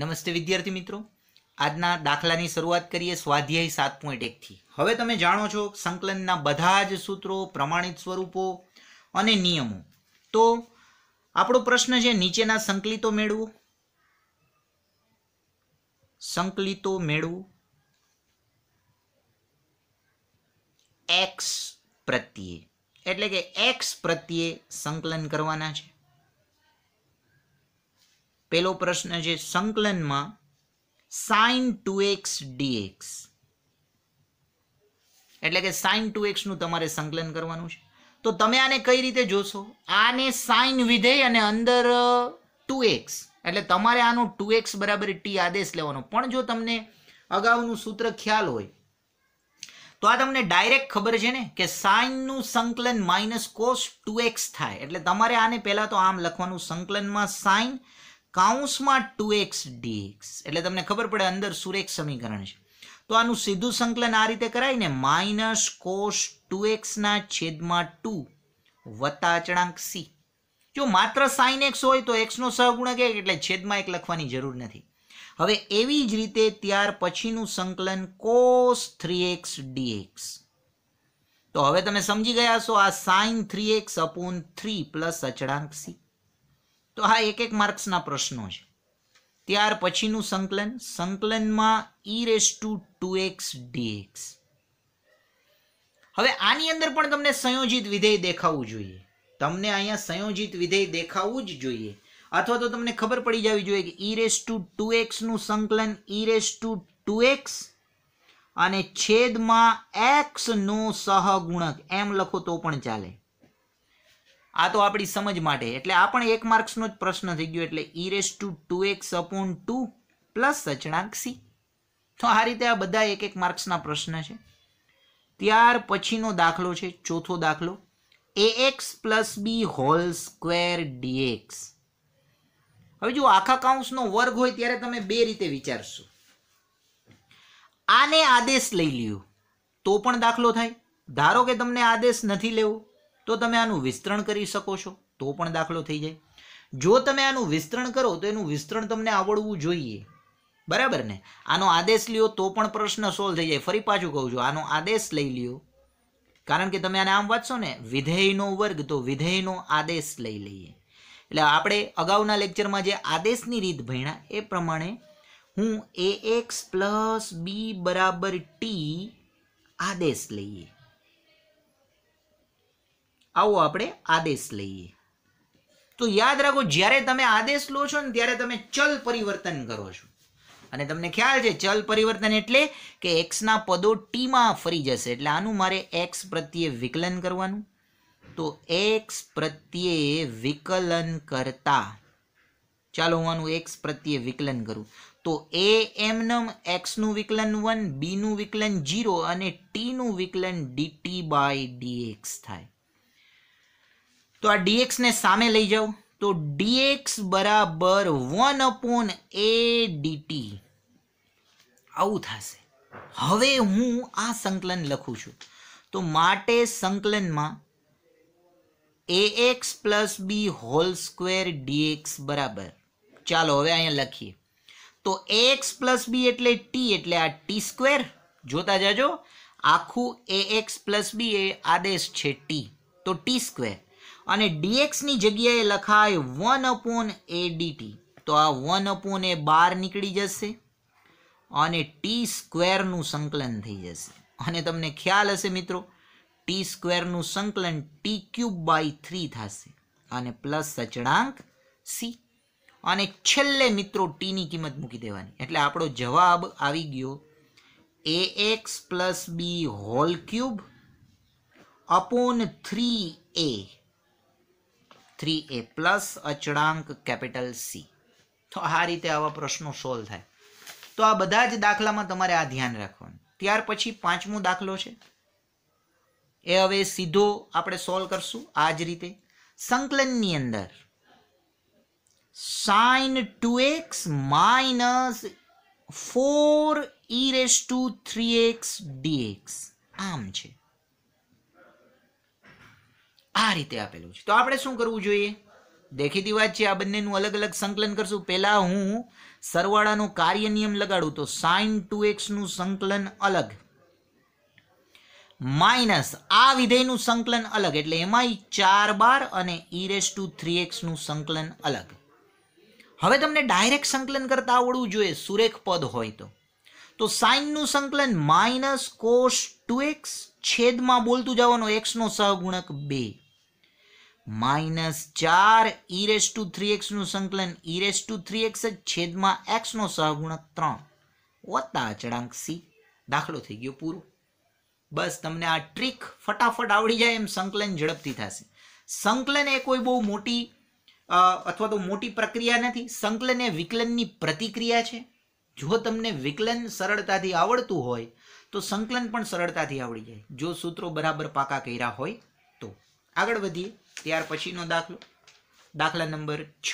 નમસ્તે વિદ્યાર્થી મિત્રો આજના દાખલાની શરૂઆત કરીએ સ્વાધ્યાય સાત પોઈન્ટ એકથી હવે તમે જાણો છો સંકલનના બધા જ સૂત્રો પ્રમાણિત સ્વરૂપો અને નિયમો તો આપણો પ્રશ્ન છે નીચેના સંકલિતો મેળવો સંકલિતો મેળવું એક્સ પ્રત્યે એટલે કે એક્સ પ્રત્યે સંકલન કરવાના છે પેલો પ્રશ્ન છે સંકલનમાં સાઇન ટુ એક્સ ડીએક્સ એટલે કે સાઇન ટુ એક્સનું તમારે સંકલન કરવાનું છે તો તમે આને કઈ રીતે જોશો આને સાઇન વિધેય અને અંદર ટુ એક્સ એટલે તમારે આનો ટુ એક્સ બરાબર ટી આદેશ લેવાનો પણ જો તમને અગાઉનું સૂત્ર ખ્યાલ હોય તો આ તમને ડાયરેક્ટ ખબર છે ને કે સાઇનનું સંકલન માઇનસ કોસ ટુ એક્સ થાય એટલે તમારે આને પહેલાં તો આમ લખવાનું સંકલનમાં સાઇન કાઉન્સમાં ટુ એક્સ ડીએક્સ એટલે તમને ખબર પડે અંદર સુરેખ સમીકરણ છે તો આનું સીધું સંકલન આ રીતે કરાય ને માઇનસ કોસ ટુ એક્સના છેદમાં ટુ વત્તા અચળાંક સી જો માત્ર સાઇન એક્સ હોય તો એક્સનો સહગુણક એક એટલે છેદમાં એક લખવાની જરૂર નથી હવે એવી જ રીતે ત્યાર પછીનું સંકલન કોસ થ્રી એક્સ ડીએક્સ તો હવે તમે સમજી ગયા છો આ sine three x upon three plus અચળાંક સી તો આ એક એક માર્ક્સના પ્રશ્નો છે ત્યાર પછીનું સંકલન સંકલનમાં e raise to two x dx હવે આની અંદર પણ તમને સંયોજિત વિધેય દેખાવું જોઈએ તમને અહીંયા સંયોજિત વિધેય દેખાવું જ જોઈએ અથવા તો તમને ખબર પડી જવી જોઈએ કે ઈ રેસ ટુ ટુ એક્સનું સંકલન e raise to two x અને છેદમાં એક્સનો સહગુણક એમ લખો તો પણ ચાલે આ તો આપણી સમજ માટે એટલે આ પણ એક માર્ક્સનો જ પ્રશ્ન થઈ ગયો એટલે e raise to two x upon two plus સચણાંક સી તો આ રીતે આ બધા એક એક માર્ક્સના પ્રશ્ન છે ત્યાર પછીનો દાખલો છે ચોથો દાખલો a x plus b whole square dx હવે જો આખા કાઉન્સનો વર્ગ હોય ત્યારે તમે બે રીતે વિચારશો આને આદેશ લઈ લ્યો તો પણ દાખલો થાય ધારો કે તમને આદેશ નથી લેવો તો તમે આનું વિસ્તરણ કરી શકો છો તો પણ દાખલો થઈ જાય જો તમે આનું વિસ્તરણ કરો તો એનું વિસ્તરણ તમને આવડવું જોઈએ બરાબર ને આનો આદેશ લ્યો તો પણ પ્રશ્ન સોલ્વ થઈ જાય ફરી પાછું કહું છું આનો આદેશ લઈ લ્યો કારણ કે તમે આને આમ વાંચશો ને વિધેયનો વર્ગ તો વિધેયનો આદેશ લઈ લઈએ એટલે આપણે અગાઉના લેક્ચરમાં જે આદેશની રીત ભણ્યા એ પ્રમાણે હું એ એક્સ પ્લસ બી બરાબર ટી આદેશ લઈએ આવો આપણે આદેશ લઈએ તો યાદ રાખો જ્યારે તમે આદેશ લો છો ને ત્યારે તમે ચલ પરિવર્તન કરો છો અને તમને ખ્યાલ છે ચલ પરિવર્તન એટલે કે એક્સના પદો ટીમાં ફરી જશે એટલે આનું મારે એક્સ પ્રત્યે વિકલન કરવાનું તો એક્સ પ્રત્યે વિકલન કરતા ચાલો હું આનું એક્સ પ્રત્યે વિકલન કરું તો એ એમનમ એક્સનું વિકલન વન બીનું વિકલન જીરો અને ટીનું વિકલન ડીટી બાય ડીએક્સ થાય તો આ ડીએક્સને સામે લઈ જાઓ તો ડીએક્સ બરાબર વન અપોન એ ડીટી આવું થશે હવે હું આ સંકલન લખું છું તો માટે સંકલનમાં a x plus b whole square dx બરાબર ચાલો હવે અહીંયા લખીએ તો એક્સ પ્લસ બી એટલે ટી એટલે આ ટી સ્ક્વેર જોતા જાજો આખું એ એક્સ પ્લસ બી એ આદેશ છે ટી તો ટી સ્ક્વેર અને ડીએક્સની જગ્યાએ લખાય વન અપોન એ ડીટી તો આ વન અપોન એ બાર નીકળી જશે અને ટી સ્ક્વેરનું સંકલન થઈ જશે અને તમને ખ્યાલ હશે મિત્રો ટી સ્ક્વેરનું સંકલન ટી ક્યુબ બાય થ્રી થશે અને પ્લસ સચળાંક સી અને છેલ્લે મિત્રો ટીની કિંમત મૂકી દેવાની એટલે આપણો જવાબ આવી ગયો a x plus b whole cube upon three a three a plus અચળાંક કેપિટલ સી તો આ રીતે આવા પ્રશ્નો સોલ્વ થાય તો આ બધા જ દાખલામાં તમારે આ ધ્યાન રાખવાનું ત્યાર પછી પાંચમો દાખલો છે એ હવે સીધો આપણે સોલ્વ કરશું આ જ રીતે સંકલનની અંદર sine two x minus four e raise to three x dx આમ છે આ રીતે આપેલું છે તો આપણે શું કરવું જોઈએ દેખીતી વાત છે આ બંનેનું અલગ અલગ સંકલન કરશું પહેલાં હું સરવાળાનો કાર્ય નિયમ લગાડું તો સાઇન ટુ એક્સનું સંકલન અલગ માઇનસ આ વિધેયનું સંકલન અલગ એટલે એમાંય ચાર બાર અને ઇરેસ ટુ થ્રી એક્સનું સંકલન અલગ હવે તમને ડાયરેક્ટ સંકલન કરતાં આવડવું જોઈએ સુરેખ પદ હોય તો તો સાઇનનું સંકલન માઇનસ કોસ ટુ એક્સ છેદમાં બોલતું જવાનો એક્સનો સહગુણક બે માઇનસ ચાર ઇરેસ ટુ થ્રી એક્સનું સંકલન ઇરેસ ટુ થ્રી એક્સ જ છેદમાં એક્સનો સહગુણક ત્રણ વત્તા ચડાંક સી દાખલો થઈ ગયો પૂરો બસ તમને આ ટ્રીક ફટાફટ આવડી જાય એમ સંકલન ઝડપથી થશે સંકલન એ કોઈ બહુ મોટી અથવા તો મોટી પ્રક્રિયા નથી સંકલન એ વિકલનની પ્રતિક્રિયા છે જો તમને વિકલન સરળતાથી આવડતું હોય તો સંકલન પણ સરળતાથી આવડી જાય જો સૂત્રો બરાબર પાકા કર્યા હોય તો આગળ વધીએ ત્યાર પછીનો દાખલો દાખલા નંબર છ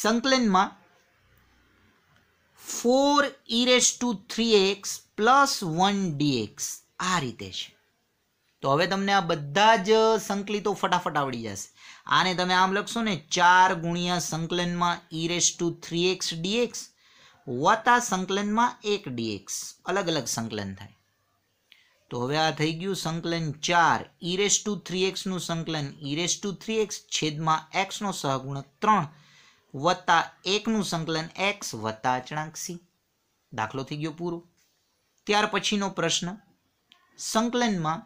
સંકલનમાં four e raise to three x plus one dx આ રીતે છે તો હવે તમને આ બધા જ સંકલિતો ફટાફટ આવડી જશે આને તમે આમ લખશો ને ચાર ગુણ્યા સંકલનમાં e raise to three x dx વત્તા સંકલનમાં એક ડીએક્સ અલગ અલગ સંકલન થાય તો હવે આ થઈ ગયું સંકલન ચાર ઇરેસ ટુ થ્રી એક્સનું સંકલન ઇરેસ ટુ થ્રી એક્સ છેદમાં એક્સનો સહગુણક ત્રણ વત્તા એકનું સંકલન એક્સ વત્તા અચળાંક સી દાખલો થઈ ગયો પૂરો ત્યાર પછીનો પ્રશ્ન સંકલનમાં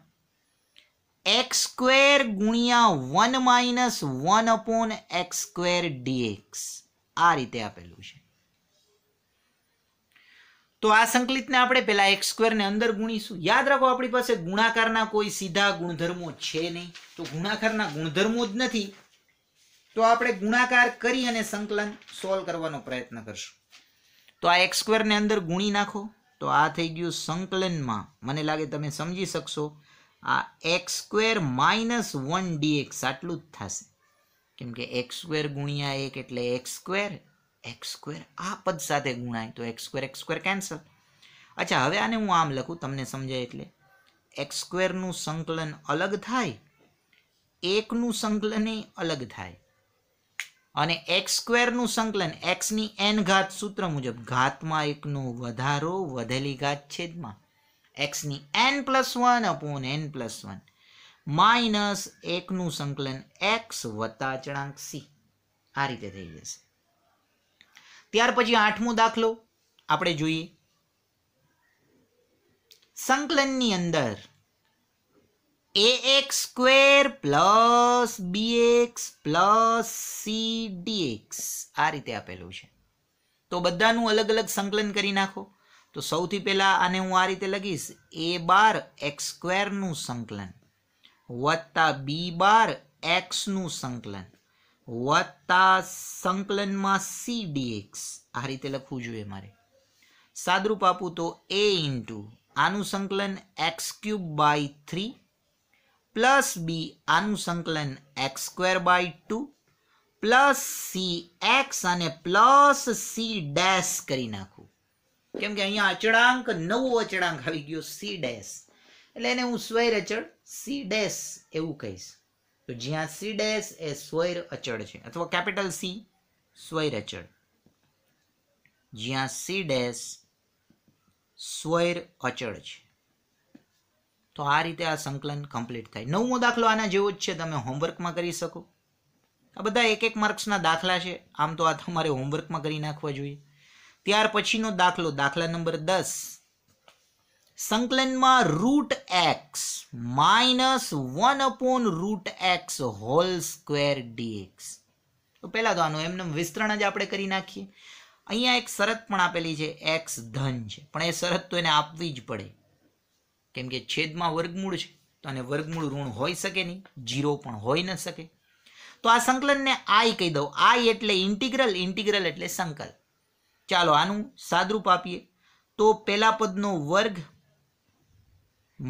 એક્સ સ્ક્વેર ગુણ્યા one minus one upon x square dx આ રીતે આપેલું છે તો આ સંકલિતને આપણે પહેલાં એક્સ સ્ક્વેરને અંદર ગુણીશું યાદ રાખો આપણી પાસે ગુણાકારના કોઈ સીધા ગુણધર્મો છે નહીં તો ગુણાકારના ગુણધર્મો જ નથી તો આપણે ગુણાકાર કરી અને સંકલન સોલ્વ કરવાનો પ્રયત્ન કરશું તો આ એક્સ સ્ક્વેરને અંદર ગુણી નાખો તો આ થઈ ગયું સંકલનમાં મને લાગે તમે સમજી શકશો આ x square minus one dx આટલું જ થશે કેમ કે એક્સ સ્ક્વેર ગુણ્યા એક એટલે એક્સ સ્ક્વેર એક્સ સ્ક્વેર આ પદ સાથે ગુણાય તો x square x square cancel અચ્છા હવે આને હું આમ લખું તમને સમજાય એટલે એક્સ સ્ક્વેરનું સંકલન અલગ થાય એકનું સંકલન અલગ થાય અને એક્સ સ્ક્વેરનું સંકલન એક્સની એન ઘાત સૂત્ર મુજબ ઘાતમાં એકનો વધારો વધેલી ઘાત છેદમાં એક્સની n plus one upon n plus one minus એકનું સંકલન એક્સ વત્તા ચણાંક સી આ રીતે થઈ જશે ત્યાર પછી આઠમો દાખલો આપણે જોઈએ સંકલનની અંદર a x square plus b x plus C d x આ રીતે આપેલું છે તો બધાનું અલગ અલગ સંકલન કરી નાખો તો સૌથી પહેલાં આને હું આ રીતે લખીશ એ બાર એક્સ સ્ક્વેરનું સંકલન વત્તા બી બાર એક્સનું સંકલન વત્તા સંકલનમાં સી ડીએક્સ આ રીતે લખવું જોઈએ મારે સાદરૂપ આપું તો એ ઇન્ટુ આનું સંકલન x cube by three plus b આનું સંકલન x square by two plus C x અને પ્લસ સી ડેસ કરી નાખું કેમ કે અહીંયા અચળાંક નવો અચળાંક આવી ગયો સી ડેશ એટલે એને હું સ્વૈર અચળ સી ડેસ એવું કહીશ તો જ્યાં સી ડેશ એ સ્વૈર અચળ છે અથવા કેપિટલ સી સ્વૈર અચળ જ્યાં સી ડેશ સ્વૈર અચળ છે તો આ રીતે આ સંકલન કમ્પ્લીટ થાય નવમો દાખલો આના જેવો જ છે તમે હોમવર્કમાં કરી શકો આ બધા એક એક માર્ક્સના દાખલા છે આમ તો આ તમારે હોમવર્કમાં કરી નાખવા જોઈએ ત્યાર પછીનો દાખલો દાખલા નંબર દસ સંકલનમાં root x minus one upon root x whole square dx તો પહેલાં તો આનું એમને વિસ્તરણ જ આપણે કરી નાખીએ અહીંયા એક શરત પણ આપેલી છે એક્સ ધન છે પણ એ શરત તો એને આપવી જ પડે કેમ કે છેદમાં વર્ગમૂળ છે તો આને વર્ગમૂળ ઋણ હોઈ શકે નહીં જીરો પણ હોઈ ન શકે તો આ સંકલનને આઈ કહી દઉં આઈ એટલે ઇન્ટિગ્રલ ઇન્ટિગ્રલ એટલે સંકલ ચાલો આનું સાદરૂપ આપીએ તો પહેલા પદનો વર્ગ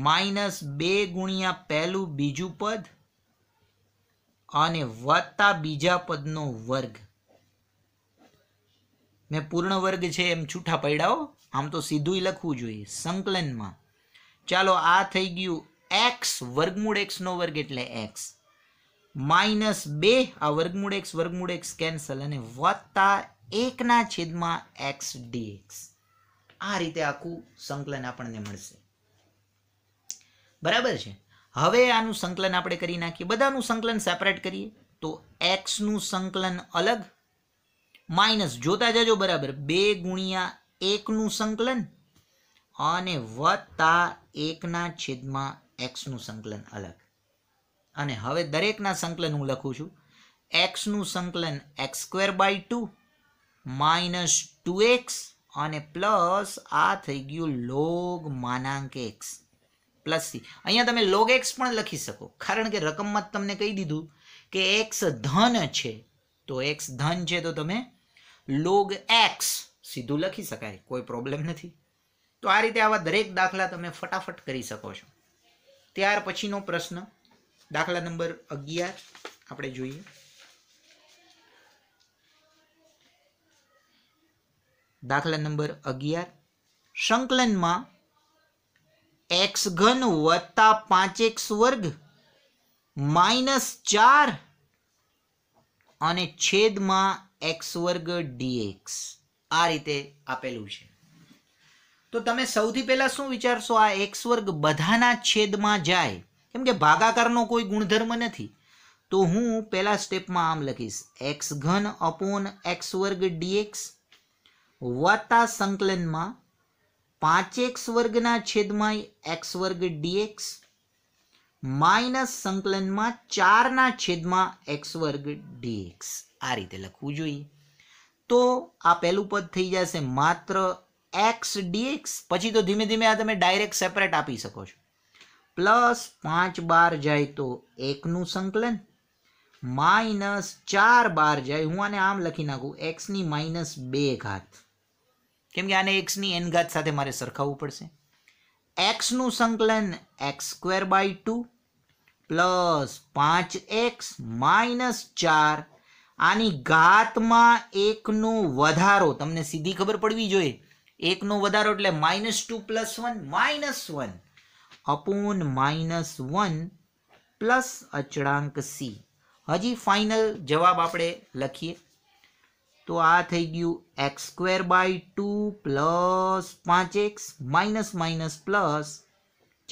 માઇનસ બે ગુણ્યા પહેલું બીજું પદ અને વત્તા બીજા પદનો વર્ગ મેં પૂર્ણ વર્ગ છે એમ છૂટા પડ્યાઓ આમ તો સીધું લખવું જોઈએ સંકલનમાં ચાલો આ થઈ ગયું એક્સ વર્ગમૂળ એક્સનો વર્ગ એટલે એક્સ માઇનસ બે આ વર્ગમૂળ એક્સ વર્ગમૂળ એક્સ કેન્સલ અને વત્તા એકના છેદમાં એક્સ ડીએક્સ આ રીતે આખું સંકલન આપણને મળશે બરાબર છે હવે આનું સંકલન આપણે કરી નાખીએ બધાનું સંકલન સેપરેટ કરીએ તો એક્સનું સંકલન અલગ માઇનસ જોતા જજો બરાબર બે ગુણ્યા એકનું સંકલન અને વત્તા એકના છેદમાં એક્સનું સંકલન અલગ અને હવે દરેકના સંકલન હું લખું છું એક્સનું સંકલન x square by two minus two x અને પ્લસ આ થઈ ગયું લોગ માનાંક એક્સ પ્લસ સી અહીંયા તમે લોગ એક્સ પણ લખી શકો કારણ કે રકમમાં તમને કહી દીધું કે એક્સ ધન છે તો એક્સ ધન છે તો તમે લોગ એક્સ સીધું લખી શકાય કોઈ પ્રોબ્લેમ નથી તો આ રીતે આવા દરેક દાખલા તમે ફટાફટ કરી શકો છો ત્યાર પછીનો પ્રશ્ન દાખલા નંબર અગિયાર આપણે જોઈએ દાખલા નંબર અગિયાર સંકલનમાં એક્સ ઘન વત્તા પાંચ એક્સ વર્ગ માઇનસ ચાર અને છેદમાં એક્સ વર્ગ ડીએક્સ આ રીતે આપેલું છે તો તમે સૌથી પહેલાં શું વિચારશો આ એક્સ વર્ગ બધાના છેદમાં જાય કેમ કે ભાગાકારનો કોઈ ગુણધર્મ નથી તો હું પહેલા સ્ટેપમાં આમ લખીશ એક્સ ઘન અપોન એક્સ વર્ગ ડીએક્સ વત્તા સંકલનમાં પાંચ એક્સ વર્ગના છેદમાં એક્સ વર્ગ ડીએક્સ માઇનસ સંકલનમાં ચારના છેદમાં એક્સ વર્ગ ડીએક્સ આ રીતે લખવું જોઈએ તો આ પહેલું પદ થઈ જશે માત્ર એક્સ ડીએક્સ પછી તો ધીમે ધીમે આ તમે ડાયરેક્ટ સેપરેટ આપી શકો છો પ્લસ પાંચ બાર જાય તો એકનું સંકલન માઇનસ ચાર બાર જાય હું આને આમ લખી નાખું એક્સની માઇનસ બે ઘાત કેમ કે આને એક્સની એન ઘાત સાથે મારે સરખાવવું પડશે એક્સનું સંકલન x square by two plus પાંચ એક્સ માઇનસ ચાર આની ઘાતમાં એકનો વધારો તમને સીધી ખબર પડવી જોઈએ એકનો વધારો એટલે minus two plus one minus one upon minus one plus અચળાંક સી હજી ફાઇનલ જવાબ આપણે લખીએ તો આ થઈ ગયું x square by two plus પાંચ એક્સ માઇનસ માઇનસ પ્લસ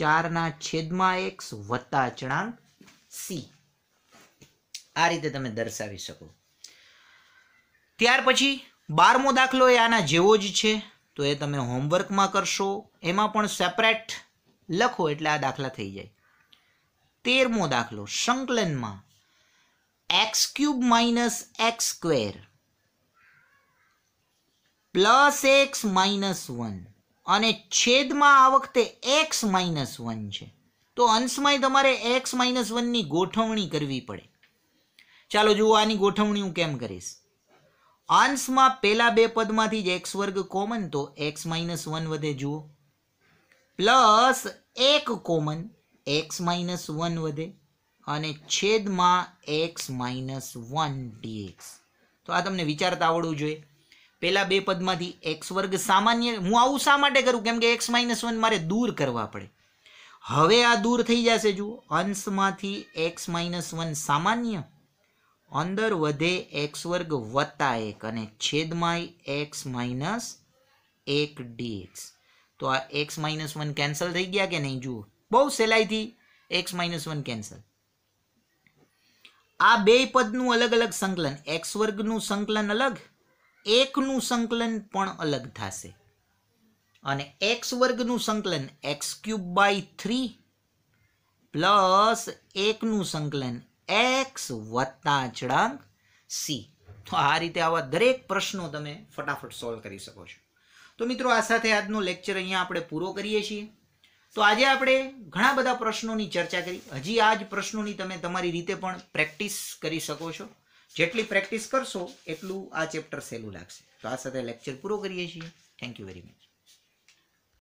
ચારના છેદમાં એક્સ વત્તા અચળાંક સી આ રીતે તમે દર્શાવી શકો ત્યાર પછી બારમો દાખલો એ આના જેવો જ છે તો એ તમે હોમવર્કમાં કરશો એમાં પણ સેપરેટ લખો એટલે આ દાખલા થઈ જાય તેરમો દાખલો સંકલનમાં x cube minus x square plus x minus one અને છેદમાં આ વખતે એક્સ માઇનસ વન છે તો અંશમાંય તમારે એક્સ માઇનસ વનની ગોઠવણી કરવી પડે ચાલો જુઓ આની ગોઠવણી હું કેમ કરીશ અંશમાં પહેલા બે પદમાંથી જ એક્સ વર્ગ કોમન તો એક્સ માઇનસ વન વધે જુઓ પ્લસ એક કોમન એક્સ માઇનસ વન વધે અને છેદમાં એક્સ માઇનસ વન ડીએક્સ તો આ તમને વિચારતા આવડવું જોઈએ પેલા બે પદમાંથી એક્સ વર્ગ સામાન્ય હું આવું શા માટે કરું કેમ કે એક્સ માઇનસ વન મારે દૂર કરવા પડે હવે આ દૂર થઈ જશે જુઓ અંશમાંથી એક્સ માઇનસ વન સામાન્ય અંદર વધે એક્સ વર્ગ વત્તા એક અને છેદમાં એક્સ માઇનસ એક ડીએક્સ તો આ એક્સ માઇનસ વન કેન્સલ થઈ ગયા કે નહીં જુઓ બહુ સહેલાઈથી એક્સ માઇનસ વન કેન્સલ આ બે પદનું અલગ અલગ સંકલન એક્સ વર્ગનું સંકલન અલગ એકનું સંકલન પણ અલગ થશે અને એક્સ વર્ગનું સંકલન x cube by three plus એકનું સંકલન એક્સ વત્તા અચળાંક સી તો આ રીતે આવા દરેક પ્રશ્નો તમે ફટાફટ સોલ્વ કરી શકો છો તો મિત્રો આ સાથે આજનો લેક્ચર અહીંયા આપણે પૂરો કરીએ છીએ તો આજે આપણે ઘણા બધા પ્રશ્નોની ચર્ચા કરી હજી આ જ પ્રશ્નોની તમે તમારી રીતે પણ પ્રેક્ટિસ કરી શકો છો જેટલી પ્રેક્ટિસ કરશો એટલું આ ચેપ્ટર સહેલું લાગશે તો આ સાથે લેક્ચર પૂરો કરીએ છીએ થેન્ક યુ વેરી મચ